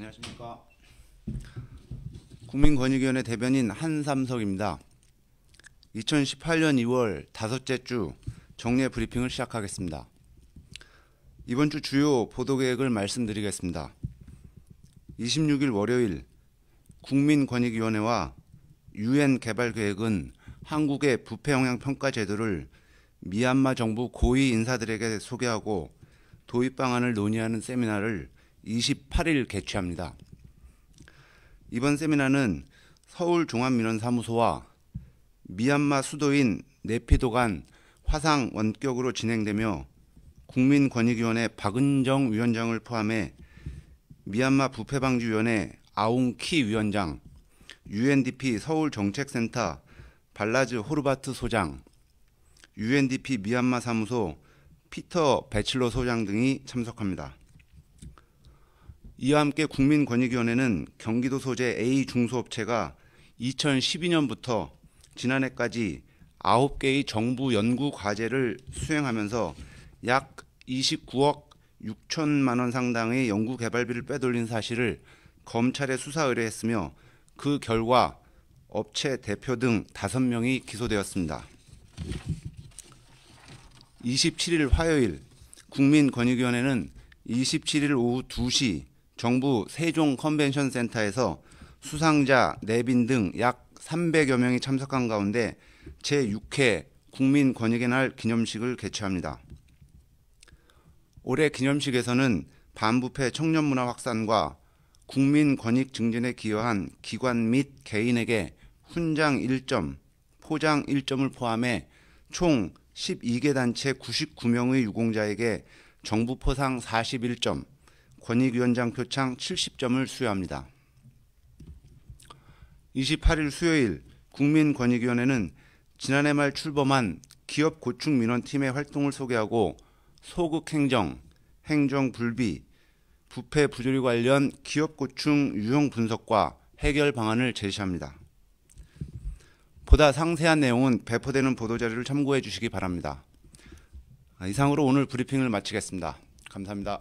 안녕하십니까. 국민권익위원회 대변인 한삼석입니다. 2018년 2월 다섯째 주 정례 브리핑을 시작하겠습니다. 이번 주 주요 보도 계획을 말씀드리겠습니다. 26일 월요일 국민권익위원회와 유엔 개발 계획은 한국의 부패 영향 평가 제도를 미얀마 정부 고위 인사들에게 소개하고 도입 방안을 논의하는 세미나를 28일 개최합니다. 이번 세미나는 서울 종합민원사무소와 미얀마 수도인 네피도 간 화상 원격으로 진행되며 국민권익위원회 박은정 위원장을 포함해 미얀마 부패방지위원회 아웅키 위원장, UNDP 서울정책센터 발라즈 호르바트 소장, UNDP 미얀마 사무소 피터 베칠로 소장 등이 참석합니다. 이와 함께 국민권익위원회는 경기도 소재 A 중소업체가 2012년부터 지난해까지 9개의 정부 연구 과제를 수행하면서 약 29억 6천만 원 상당의 연구 개발비를 빼돌린 사실을 검찰에 수사 의뢰했으며 그 결과 업체 대표 등 5명이 기소되었습니다. 27일 화요일 국민권익위원회는 27일 오후 2시 정부 세종 컨벤션 센터에서 수상자, 내빈 등 약 300여 명이 참석한 가운데 제6회 국민 권익의 날 기념식을 개최합니다. 올해 기념식에서는 반부패 청년 문화 확산과 국민 권익 증진에 기여한 기관 및 개인에게 훈장 1점, 포장 1점을 포함해 총 12개 단체 99명의 유공자에게 정부 포상 41점, 권익위원장 표창 70점을 수여합니다. 28일 수요일 국민권익위원회는 지난해 말 출범한 기업 고충 민원팀의 활동을 소개하고 소극 행정, 행정 불비, 부패 부조리 관련 기업 고충 유형 분석과 해결 방안을 제시합니다. 보다 상세한 내용은 배포되는 보도자료를 참고해 주시기 바랍니다. 이상으로 오늘 브리핑을 마치겠습니다. 감사합니다.